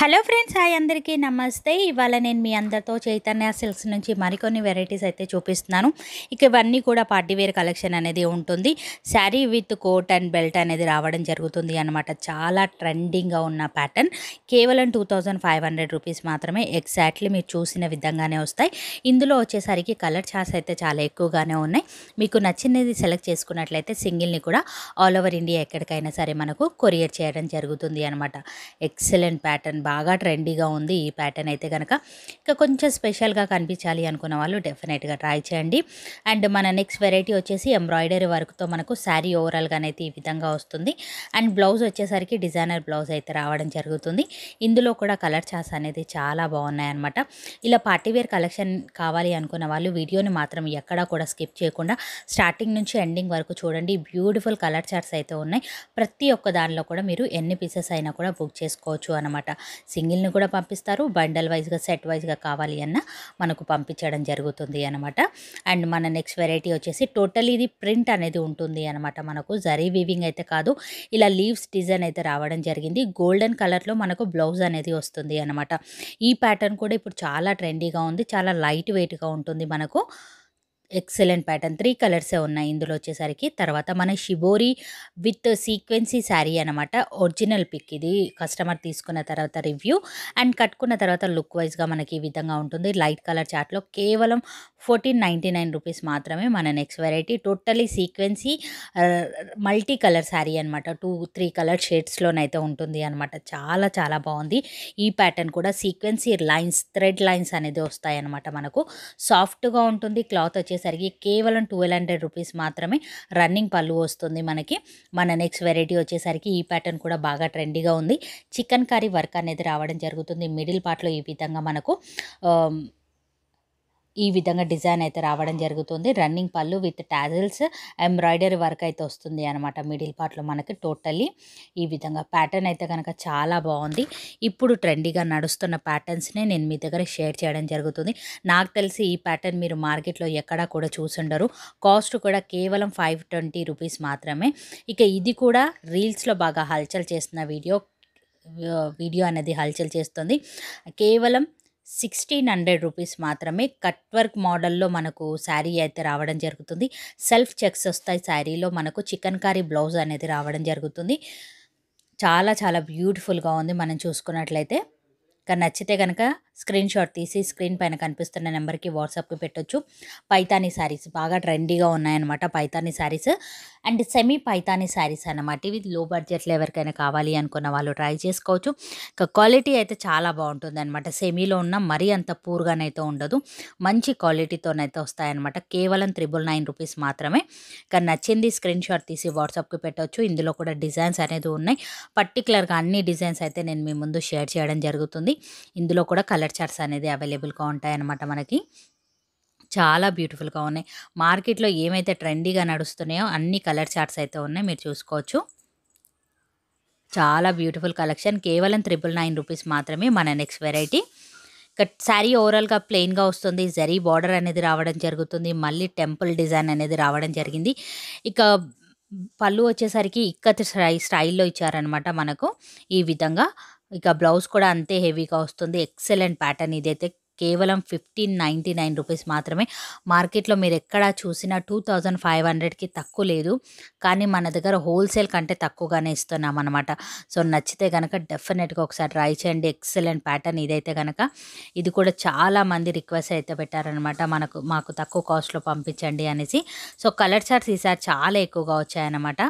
hello friends hi అందరికీ నమస్తే ఇవాళ నేను మీ అందరితో చైతన్య సిల్క్స్ నుంచి మరికొన్ని వెరైటీస్ అయితే చూపిస్తున్నాను ఇక ఇవన్నీ కూడా పార్టీవేర్ కలెక్షన్ అనేది ఉంటుంది sari with coat and belt అనేది రావడం జరుగుతుంది అనమాట చాలా ట్రెండింగ్గా ఉన్న ప్యాటర్న్ కేవలం two thousand five hundred rupees మాత్రమే ఎగ్జాక్ట్లీ మీరు చూసిన విధంగానే వస్తాయి ఇందులో వచ్చేసరికి కలర్ చార్ట్స్ అయితే చాలా ఎక్కువగానే ఉన్నాయి మీకు నచ్చినది సెలెక్ట్ చేసుకున్నట్లయితే సింగిల్ని కూడా ఆల్ ఓవర్ ఇండియా ఎక్కడికైనా సరే మనకు కొరియర్ చేయడం జరుగుతుంది అనమాట ఎక్సలెంట్ ప్యాటర్న్ బాగా ట్రెండీగా ఉంది ఈ ప్యాటర్న్ అయితే కనుక ఇంకా కొంచెం స్పెషల్గా కనిపించాలి అనుకున్న వాళ్ళు డెఫినెట్గా ట్రై చేయండి అండ్ మన నెక్స్ట్ వెరైటీ వచ్చేసి ఎంబ్రాయిడరీ వర్క్తో మనకు శారీ ఓవరాల్గానైతే ఈ విధంగా వస్తుంది అండ్ బ్లౌజ్ వచ్చేసరికి డిజైనర్ బ్లౌజ్ అయితే రావడం జరుగుతుంది ఇందులో కూడా కలర్ చాస్ అనేది చాలా బాగున్నాయన్నమాట ఇలా పార్టీవేర్ కలెక్షన్ కావాలి అనుకున్న వాళ్ళు వీడియోని మాత్రం ఎక్కడా కూడా స్కిప్ చేయకుండా స్టార్టింగ్ నుంచి ఎండింగ్ వరకు చూడండి బ్యూటిఫుల్ కలర్ చార్ట్స్ అయితే ఉన్నాయి ప్రతి ఒక్క దానిలో కూడా మీరు ఎన్ని పీసెస్ అయినా కూడా బుక్ చేసుకోవచ్చు అనమాట సింగిల్ని కూడా పంపిస్తారు బండల్ వైజ్గా సెట్ వైజ్గా కావాలి అన్న మనకు పంపించడం జరుగుతుంది అనమాట అండ్ మన నెక్స్ట్ వెరైటీ వచ్చేసి టోటల్ ఇది ప్రింట్ అనేది ఉంటుంది అనమాట మనకు జరీ వీవింగ్ అయితే కాదు ఇలా లీవ్స్ డిజైన్ అయితే రావడం జరిగింది గోల్డెన్ కలర్లో మనకు బ్లౌజ్ అనేది వస్తుంది అనమాట ఈ ప్యాటర్న్ కూడా ఇప్పుడు చాలా ట్రెండీగా ఉంది చాలా లైట్ వెయిట్గా ఉంటుంది మనకు ఎక్సలెంట్ ప్యాటర్న్ త్రీ కలర్సే ఉన్నాయి ఇందులో వచ్చేసరికి తర్వాత మన షిబోరి విత్ సీక్వెన్సీ శారీ అనమాట ఒరిజినల్ పిక్ ఇది కస్టమర్ తీసుకున్న తర్వాత రివ్యూ అండ్ కట్టుకున్న తర్వాత లుక్ వైజ్గా మనకి ఈ విధంగా ఉంటుంది లైట్ కలర్ చాట్లో కేవలం ఫోర్టీన్ నైంటీ నైన్ రూపీస్ మాత్రమే మన నెక్స్ట్ వెరైటీ టోటలీ సీక్వెన్సీ మల్టీ కలర్ శారీ అనమాట టూ త్రీ కలర్ షేడ్స్లోనైతే ఉంటుంది అనమాట చాలా చాలా బాగుంది ఈ ప్యాటర్న్ కూడా సీక్వెన్సీ లైన్స్ థ్రెడ్ లైన్స్ అనేది వస్తాయి అనమాట మనకు సాఫ్ట్గా ఉంటుంది క్లాత్ వచ్చేసి వచ్చేసరికి కేవలం ట్వెల్వ్ హండ్రెడ్ రూపీస్ మాత్రమే రన్నింగ్ పళ్ళు వస్తుంది మనకి మన నెక్స్ట్ వెరైటీ వచ్చేసరికి ఈ ప్యాటర్న్ కూడా బాగా ట్రెండీగా ఉంది చికెన్ కర్రీ వర్క్ అనేది రావడం జరుగుతుంది మిడిల్ పార్ట్లో ఈ విధంగా మనకు ఈ విధంగా డిజైన్ అయితే రావడం జరుగుతుంది రన్నింగ్ పళ్ళు విత్ టాజిల్స్ ఎంబ్రాయిడరీ వర్క్ అయితే వస్తుంది అనమాట మిడిల్ పార్ట్లో మనకి టోటల్లీ ఈ విధంగా ప్యాటర్న్ అయితే కనుక చాలా బాగుంది ఇప్పుడు ట్రెండీగా నడుస్తున్న ప్యాటర్న్స్నే నేను మీ దగ్గర షేర్ చేయడం జరుగుతుంది నాకు తెలిసి ఈ ప్యాటర్న్ మీరు మార్కెట్లో ఎక్కడా కూడా చూసుండరు కాస్ట్ కూడా కేవలం ఫైవ్ ట్వంటీ రూపీస్ మాత్రమే ఇక ఇది కూడా రీల్స్లో బాగా హల్చల్ చేస్తున్న వీడియో వీడియో అనేది హల్చల్ చేస్తుంది కేవలం సిక్స్టీన్ హండ్రెడ్ రూపీస్ మాత్రమే కట్ వర్క్ మోడల్లో మనకు శారీ అయితే రావడం జరుగుతుంది సెల్ఫ్ చెక్స్ వస్తాయి శారీలో మనకు చికెన్ కర్రీ బ్లౌజ్ అనేది రావడం జరుగుతుంది చాలా చాలా బ్యూటిఫుల్గా ఉంది మనం చూసుకున్నట్లయితే కానీ నచ్చితే కనుక స్క్రీన్ షాట్ తీసి స్క్రీన్ పైన కనిపిస్తున్న నెంబర్కి వాట్సాప్కి పెట్టొచ్చు పైతానీ శారీస్ బాగా ట్రెండీగా ఉన్నాయన్నమాట పైతానీ శారీస్ అండ్ సెమీ పైతానీ శారీస్ అనమాట ఇవి లో బడ్జెట్లో ఎవరికైనా కావాలి అనుకున్న వాళ్ళు ట్రై చేసుకోవచ్చు ఇంకా క్వాలిటీ అయితే చాలా బాగుంటుంది అనమాట సెమీలో ఉన్న మరీ అంత పూర్గానైతే ఉండదు మంచి క్వాలిటీతోనైతే వస్తాయన్నమాట కేవలం త్రిబుల్ నైన్ రూపీస్ మాత్రమే కానీ నచ్చింది స్క్రీన్ షాట్ తీసి వాట్సాప్కి పెట్టవచ్చు ఇందులో కూడా డిజైన్స్ అనేది ఉన్నాయి పర్టికులర్గా అన్ని డిజైన్స్ అయితే నేను మీ ముందు షేర్ చేయడం జరుగుతుంది ఇందులో కూడా కలర్ కలర్ చార్ట్స్ అనేది అవైలబుల్గా ఉంటాయి అనమాట మనకి చాలా బ్యూటిఫుల్గా ఉన్నాయి మార్కెట్లో ఏమైతే ట్రెండీగా నడుస్తున్నాయో అన్ని కలర్ చార్ట్స్ అయితే ఉన్నాయి మీరు చూసుకోవచ్చు చాలా బ్యూటిఫుల్ కలెక్షన్ కేవలం త్రిపుల్ నైన్ రూపీస్ మాత్రమే మన నెక్స్ట్ వెరైటీ ఇక శారీ ఓవరాల్గా ప్లెయిన్గా వస్తుంది జరీ బార్డర్ అనేది రావడం జరుగుతుంది మళ్ళీ టెంపుల్ డిజైన్ అనేది రావడం జరిగింది ఇక పళ్ళు వచ్చేసరికి ఇక్కత్ స్టైల్లో ఇచ్చారనమాట మనకు ఈ విధంగా ఇక బ్లౌజ్ కూడా అంతే హెవీగా వస్తుంది ఎక్సలెంట్ ప్యాటర్న్ ఇదైతే కేవలం ఫిఫ్టీన్ నైంటీ నైన్ రూపీస్ మాత్రమే మార్కెట్లో మీరు ఎక్కడ చూసినా టూ థౌజండ్ ఫైవ్ హండ్రెడ్కి తక్కువ లేదు కానీ మన దగ్గర హోల్సేల్ కంటే తక్కువగానే ఇస్తున్నాం అనమాట సో నచ్చితే కనుక డెఫినెట్గా ఒకసారి ట్రై చేయండి ఎక్సలెంట్ ప్యాటర్న్ ఇదైతే కనుక ఇది కూడా చాలా మంది రిక్వెస్ట్ అయితే పెట్టారనమాట మనకు మాకు తక్కువ కాస్ట్లో పంపించండి అనేసి సో కలర్ చార్ట్స్ ఈసారి చాలా ఎక్కువగా వచ్చాయన్నమాట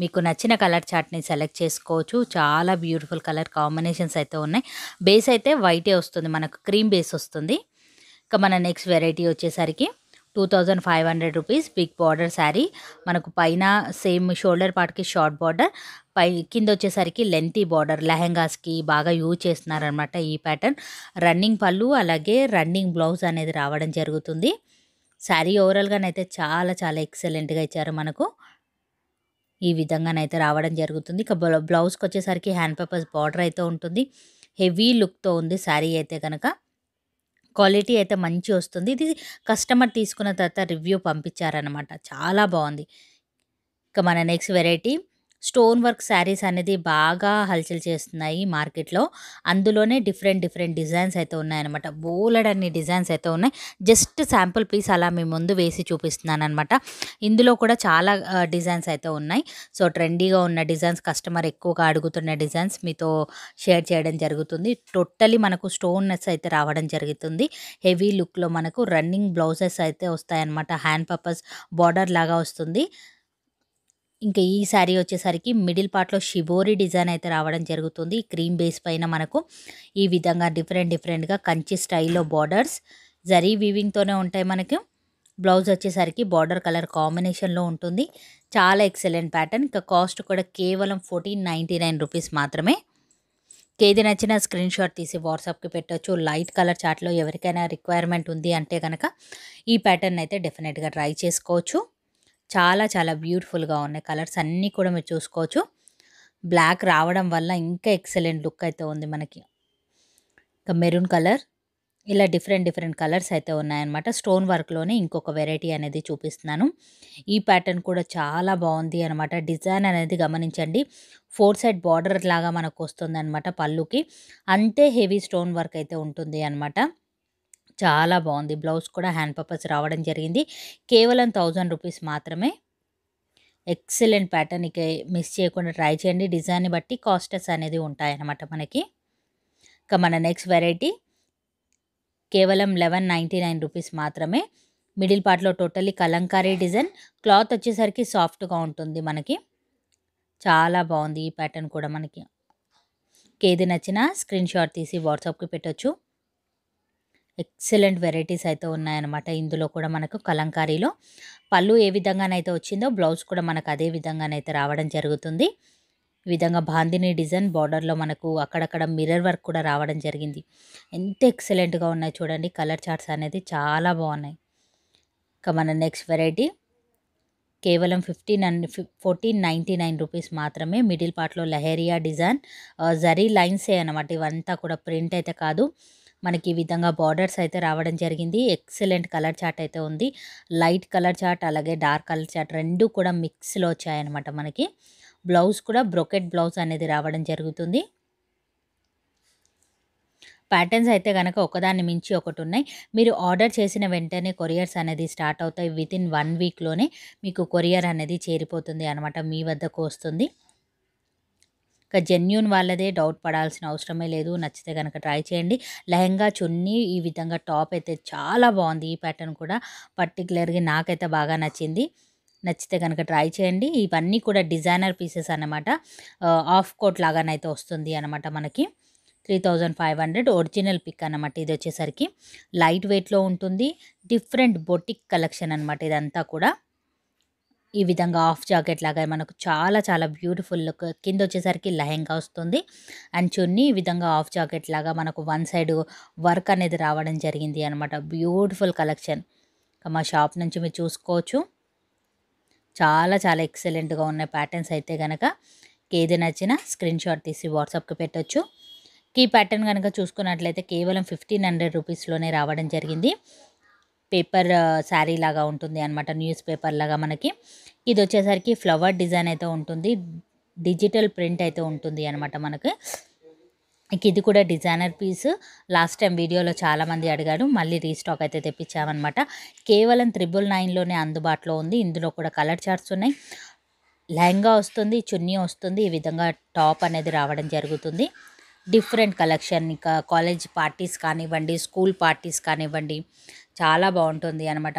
మీకు నచ్చిన కలర్ చాట్ని సెలెక్ట్ చేసుకోవచ్చు చాలా బ్యూటిఫుల్ కలర్ కాంబినేషన్స్ అయితే ఉన్నాయి బేస్ అయితే వైటే వస్తుంది మనకు క్రీమ్ బేస్ వస్తుంది ఇంకా మన నెక్స్ట్ వెరైటీ వచ్చేసరికి two thousand five hundred rupees big border sari మనకు పైన సేమ్ షోల్డర్ పార్ట్కి షార్ట్ బార్డర్ పై కింద వచ్చేసరికి లెంతీ బార్డర్ లెహెంగాస్కి బాగా యూజ్ చేస్తున్నారనమాట ఈ ప్యాటర్న్ రన్నింగ్ పళ్ళు అలాగే రన్నింగ్ బ్లౌజ్ అనేది రావడం జరుగుతుంది శారీ ఓవరాల్గానైతే చాలా చాలా ఎక్సలెంట్గా ఇచ్చారు మనకు ఈ విధంగానైతే రావడం జరుగుతుంది ఇక బ్లౌజ్కి వచ్చేసరికి హ్యాండ్ పేపర్స్ బార్డర్ అయితే ఉంటుంది హెవీ లుక్తో ఉంది శారీ అయితే కనుక క్వాలిటీ అయితే మంచి వస్తుంది ఇది కస్టమర్ తీసుకున్న తర్వాత రివ్యూ పంపించారనమాట చాలా బాగుంది ఇక మన next variety stone work saris అనేది బాగా హల్చల్ చేస్తున్నాయి మార్కెట్లో అందులోనే డిఫరెంట్ డిఫరెంట్ డిజైన్స్ అయితే ఉన్నాయన్నమాట బోలెడ్ అన్ని డిజైన్స్ అయితే ఉన్నాయి జస్ట్ శాంపుల్ పీస్ అలా మీ ముందు వేసి చూపిస్తున్నాను అనమాట ఇందులో కూడా చాలా డిజైన్స్ అయితే ఉన్నాయి సో ట్రెండీగా ఉన్న డిజైన్స్ కస్టమర్ ఎక్కువగా అడుగుతున్న డిజైన్స్ మీతో షేర్ చేయడం జరుగుతుంది టోటలీ మనకు స్టోన్నెస్ అయితే రావడం జరుగుతుంది హెవీ లుక్లో మనకు రన్నింగ్ బ్లౌజెస్ అయితే వస్తాయన్నమాట హ్యాండ్ పర్పస్ బార్డర్ లాగా వస్తుంది ఇంకా ఈ శారీ వచ్చేసరికి మిడిల్ పార్ట్లో షిబోరీ డిజైన్ అయితే రావడం జరుగుతుంది క్రీమ్ బేస్ పైన మనకు ఈ విధంగా డిఫరెంట్ డిఫరెంట్గా కంచి స్టైల్లో బార్డర్స్ జరీ వీవింగ్తోనే ఉంటాయి మనకి బ్లౌజ్ వచ్చేసరికి బార్డర్ కలర్ కాంబినేషన్లో ఉంటుంది చాలా ఎక్సలెంట్ ప్యాటర్న్ ఇంకా కాస్ట్ కూడా కేవలం ఫోర్టీన్ నైంటీ నైన్ రూపీస్ మాత్రమే ఏది నచ్చిన స్క్రీన్ షాట్ తీసి వాట్సాప్కి పెట్టచ్చు లైట్ కలర్ చాట్లో ఎవరికైనా రిక్వైర్మెంట్ ఉంది అంటే కనుక ఈ ప్యాటర్న్ అయితే డెఫినెట్గా ట్రై చేసుకోవచ్చు చాలా చాలా బ్యూటిఫుల్గా ఉన్నాయి కలర్స్ అన్నీ కూడా మీరు చూసుకోవచ్చు బ్లాక్ రావడం వల్ల ఇంకా ఎక్సలెంట్ లుక్ అయితే ఉంది మనకి ఇంకా మెరూన్ కలర్ ఇలా డిఫరెంట్ డిఫరెంట్ కలర్స్ అయితే ఉన్నాయన్నమాట స్టోన్ వర్క్లోనే ఇంకొక వెరైటీ అనేది చూపిస్తున్నాను ఈ ప్యాటర్న్ కూడా చాలా బాగుంది అనమాట డిజైన్ అనేది గమనించండి ఫోర్ సైడ్ బార్డర్ లాగా మనకు వస్తుంది అనమాట పళ్ళుకి అంతే హెవీ స్టోన్ వర్క్ అయితే ఉంటుంది అనమాట చాలా బాగుంది బ్లౌజ్ కూడా హ్యాండ్ పర్పస్ రావడం జరిగింది కేవలం థౌజండ్ రూపీస్ మాత్రమే ఎక్సలెంట్ ప్యాటర్న్ ఇక మిస్ చేయకుండా ట్రై చేయండి డిజైన్ని బట్టి కాస్టర్స్ అనేది ఉంటాయన్నమాట మనకి ఇక మన నెక్స్ట్ వెరైటీ కేవలం లెవెన్ నైంటీ నైన్ రూపీస్ మాత్రమే మిడిల్ పార్ట్లో టోటల్లీ కలంకారీ డిజైన్ క్లాత్ వచ్చేసరికి సాఫ్ట్గా ఉంటుంది మనకి చాలా బాగుంది ఈ ప్యాటర్న్ కూడా మనకి ఏది నచ్చినా స్క్రీన్ షాట్ తీసి వాట్సాప్కి పెట్టచ్చు ఎక్సలెంట్ వెరైటీస్ అయితే ఉన్నాయన్నమాట ఇందులో కూడా మనకు కలంకారీలో పళ్ళు ఏ విధంగానైతే వచ్చిందో బ్లౌజ్ కూడా మనకు అదే విధంగానైతే రావడం జరుగుతుంది ఈ విధంగా బాందిని డిజైన్ బార్డర్లో మనకు అక్కడక్కడ మిర్రర్ వర్క్ కూడా రావడం జరిగింది ఎంత ఎక్సలెంట్గా ఉన్నాయి చూడండి కలర్ చార్ట్స్ అనేది చాలా బాగున్నాయి ఇంకా మన నెక్స్ట్ వెరైటీ కేవలం fifteen and fourteen ninety nine rupees మాత్రమే మిడిల్ పార్ట్లో లహేరియా డిజైన్ జరీ లైన్సే అనమాట ఇవంతా కూడా ప్రింట్ అయితే కాదు మనకి ఈ విధంగా బార్డర్స్ అయితే రావడం జరిగింది ఎక్సలెంట్ కలర్ చాట్ అయితే ఉంది లైట్ కలర్ చాట్ అలాగే డార్క్ కలర్ చాట్ రెండు కూడా మిక్స్లో వచ్చాయన్నమాట మనకి బ్లౌజ్ కూడా బ్రొకెట్ బ్లౌజ్ అనేది రావడం జరుగుతుంది ప్యాటర్న్స్ అయితే కనుక ఒకదాన్ని మించి ఒకటి ఉన్నాయి మీరు ఆర్డర్ చేసిన వెంటనే కొరియర్స్ అనేది స్టార్ట్ అవుతాయి వితిన్ వన్ వీక్లోనే మీకు కొరియర్ అనేది చేరిపోతుంది అనమాట మీ వద్దకు వస్తుంది ఇక జెన్యున్ వాళ్ళదే డౌట్ పడాల్సిన అవసరమే లేదు నచ్చితే కనుక ట్రై చేయండి లెహంగా చున్నీ ఈ విధంగా టాప్ అయితే చాలా బాగుంది ఈ ప్యాటర్న్ కూడా పర్టికులర్గా నాకైతే బాగా నచ్చింది నచ్చితే కనుక ట్రై చేయండి ఇవన్నీ కూడా డిజైనర్ పీసెస్ అనమాట ఆఫ్ కోట్ లాగానైతే వస్తుంది అనమాట మనకి three thousand five hundred original pick అనమాట ఇది వచ్చేసరికి లైట్ వెయిట్లో ఉంటుంది డిఫరెంట్ బొటిక్ కలెక్షన్ అనమాట ఇదంతా కూడా ఈ విధంగా హాఫ్ జాకెట్ లాగా మనకు చాలా చాలా బ్యూటిఫుల్ లుక్ కింద వచ్చేసరికి లెహెంగా వస్తుంది అండ్ చున్నీ ఈ విధంగా హాఫ్ జాకెట్ లాగా మనకు వన్ సైడ్ వర్క్ అనేది రావడం జరిగింది అనమాట బ్యూటిఫుల్ కలెక్షన్ మా షాప్ నుంచి మీరు చూసుకోవచ్చు చాలా చాలా ఎక్సలెంట్గా ఉన్న ప్యాటర్న్స్ అయితే కనుక కేది నచ్చిన స్క్రీన్ షాట్ తీసి వాట్సాప్కి పెట్టచ్చు కీ ప్యాటర్న్ కనుక చూసుకున్నట్లయితే కేవలం ఫిఫ్టీన్ హండ్రెడ్ రూపీస్లోనే రావడం జరిగింది పేపర్ శారీ లాగా ఉంటుంది అనమాట న్యూస్ పేపర్ లాగా మనకి ఇది వచ్చేసరికి ఫ్లవర్ డిజైన్ అయితే ఉంటుంది డిజిటల్ ప్రింట్ అయితే ఉంటుంది అనమాట మనకి ఇది కూడా డిజైనర్ పీస్ లాస్ట్ టైం వీడియోలో చాలామంది అడిగారు మళ్ళీ రీస్టాక్ అయితే తెప్పించామన్నమాట కేవలం త్రిబుల్ నైన్లోనే అందుబాటులో ఉంది ఇందులో కూడా కలర్ చార్ట్స్ ఉన్నాయి లెహంగా వస్తుంది చున్నీ వస్తుంది ఈ విధంగా టాప్ అనేది రావడం జరుగుతుంది డిఫరెంట్ కలెక్షన్ ఇంకా కాలేజ్ పార్టీస్ కానివ్వండి స్కూల్ పార్టీస్ కానివ్వండి చాలా బాగుంటుంది అనమాట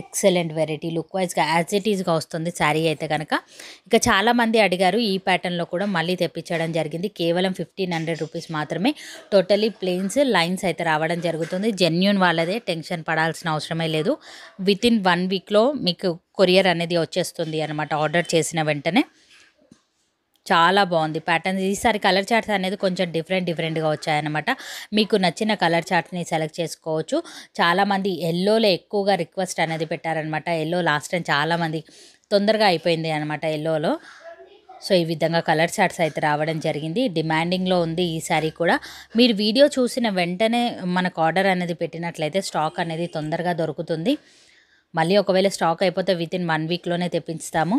ఎక్సలెంట్ వెరైటీ లుక్ వైజ్గా యాజ్ ఇట్ ఈజ్గా వస్తుంది శారీ అయితే కనుక ఇక చాలామంది అడిగారు ఈ ప్యాటర్న్లో కూడా మళ్ళీ తెప్పించడం జరిగింది కేవలం ఫిఫ్టీన్ హండ్రెడ్ రూపీస్ మాత్రమే టోటలీ ప్లెయిన్స్ లైన్స్ అయితే రావడం జరుగుతుంది జెన్యున్ వాళ్ళదే టెన్షన్ పడాల్సిన అవసరమే లేదు వితిన్ వన్ వీక్లో మీకు కొరియర్ అనేది వచ్చేస్తుంది అనమాట ఆర్డర్ చేసిన వెంటనే చాలా బాగుంది ప్యాటర్న్స్ ఈసారి కలర్ చార్ట్స్ అనేది కొంచెం డిఫరెంట్ డిఫరెంట్గా వచ్చాయన్నమాట మీకు నచ్చిన కలర్ చార్ట్ని సెలెక్ట్ చేసుకోవచ్చు చాలామంది ఎల్లోలో ఎక్కువగా రిక్వెస్ట్ అనేది పెట్టారనమాట ఎల్లో లాస్ట్ టైం చాలామంది తొందరగా అయిపోయింది అనమాట ఎల్లోలో సో ఈ విధంగా కలర్ చార్ట్స్ అయితే రావడం జరిగింది డిమాండింగ్లో ఉంది ఈసారి కూడా మీరు వీడియో చూసిన వెంటనే మనకు ఆర్డర్ అనేది పెట్టినట్లయితే స్టాక్ అనేది తొందరగా దొరుకుతుంది మళ్ళీ ఒకవేళ స్టాక్ అయిపోతే విత్ ఇన్ వన్ వీక్లోనే తెప్పిస్తాము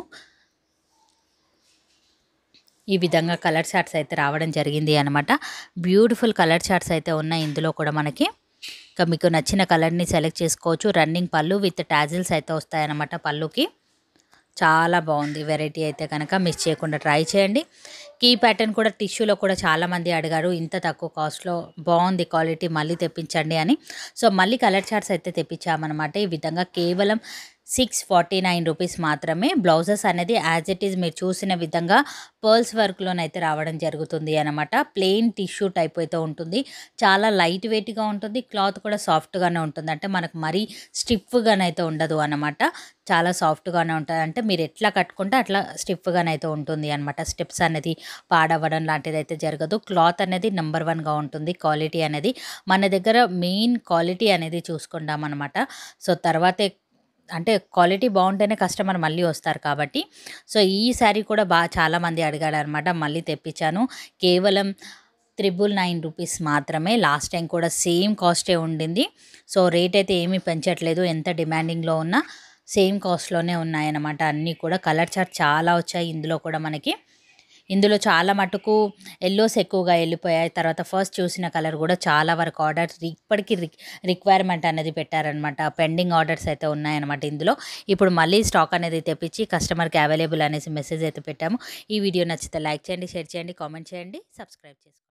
ఈ విధంగా కలర్ చార్ట్స్ అయితే రావడం జరిగింది అనమాట బ్యూటిఫుల్ కలర్ చార్ట్స్ అయితే ఉన్నాయి ఇందులో కూడా మనకి ఇంకా మీకు నచ్చిన కలర్ని సెలెక్ట్ చేసుకోవచ్చు రన్నింగ్ పళ్ళు విత్ టాజిల్స్ అయితే వస్తాయన్నమాట పళ్ళుకి చాలా బాగుంది వెరైటీ అయితే కనుక మిస్ చేయకుండా ట్రై చేయండి కీ ప్యాటర్న్ కూడా టిష్యూలో కూడా చాలామంది అడిగారు ఇంత తక్కువ కాస్ట్లో బాగుంది క్వాలిటీ మళ్ళీ తెప్పించండి అని సో మళ్ళీ కలర్ చార్ట్స్ అయితే తెప్పించామన్నమాట ఈ విధంగా కేవలం సిక్స్ ఫార్టీ నైన్ రూపీస్ మాత్రమే బ్లౌజెస్ అనేది యాజ్ ఇట్ ఈజ్ మీరు చూసిన విధంగా పర్ల్స్ వర్క్లోనైతే రావడం జరుగుతుంది అనమాట ప్లెయిన్ టిష్యూ టైప్ అయితే ఉంటుంది చాలా లైట్ వెయిట్గా ఉంటుంది క్లాత్ కూడా సాఫ్ట్గానే ఉంటుంది అంటే మనకు మరీ స్టిఫ్గానైతే ఉండదు అనమాట చాలా సాఫ్ట్గానే ఉంటుంది అంటే మీరు ఎట్లా కట్టుకుంటే అట్లా స్టిఫ్గానైతే ఉంటుంది అనమాట స్టెప్స్ అనేది పాడవ్వడం లాంటిది అయితే జరగదు క్లాత్ అనేది నెంబర్ వన్గా ఉంటుంది క్వాలిటీ అనేది మన దగ్గర మెయిన్ క్వాలిటీ అనేది చూసుకుంటాం అనమాట సో తర్వాతే అంటే క్వాలిటీ బాగుంటేనే కస్టమర్ మళ్ళీ వస్తారు కాబట్టి సో ఈ శారీ కూడా బాగా చాలామంది అడిగాడు అనమాట మళ్ళీ తెప్పించాను కేవలం త్రిబుల్ నైన్ రూపీస్ మాత్రమే లాస్ట్ టైం కూడా సేమ్ కాస్టే ఉండింది సో రేట్ అయితే ఏమీ పెంచట్లేదు ఎంత డిమాండింగ్లో ఉన్నా సేమ్ కాస్ట్లోనే ఉన్నాయన్నమాట అన్నీ కూడా కలర్ చార్ట్ చాలా వచ్చాయి ఇందులో కూడా మనకి ఇందులో చాలా మటుకు ఎల్లోస్ ఎక్కువగా వెళ్ళిపోయాయి తర్వాత ఫస్ట్ చూసిన కలర్ కూడా చాలా వరకు ఆర్డర్స్ ఇప్పటికీ రిక్ రిక్వైర్మెంట్ అనేది పెట్టారనమాట పెండింగ్ ఆర్డర్స్ అయితే ఉన్నాయన్నమాట ఇందులో ఇప్పుడు మళ్ళీ స్టాక్ అనేది తెప్పించి కస్టమర్కి అవైలబుల్ అనేసి మెసేజ్ అయితే పెట్టాము ఈ వీడియో నచ్చితే లైక్ చేయండి షేర్ చేయండి కామెంట్ చేయండి సబ్స్క్రైబ్ చేసుకోండి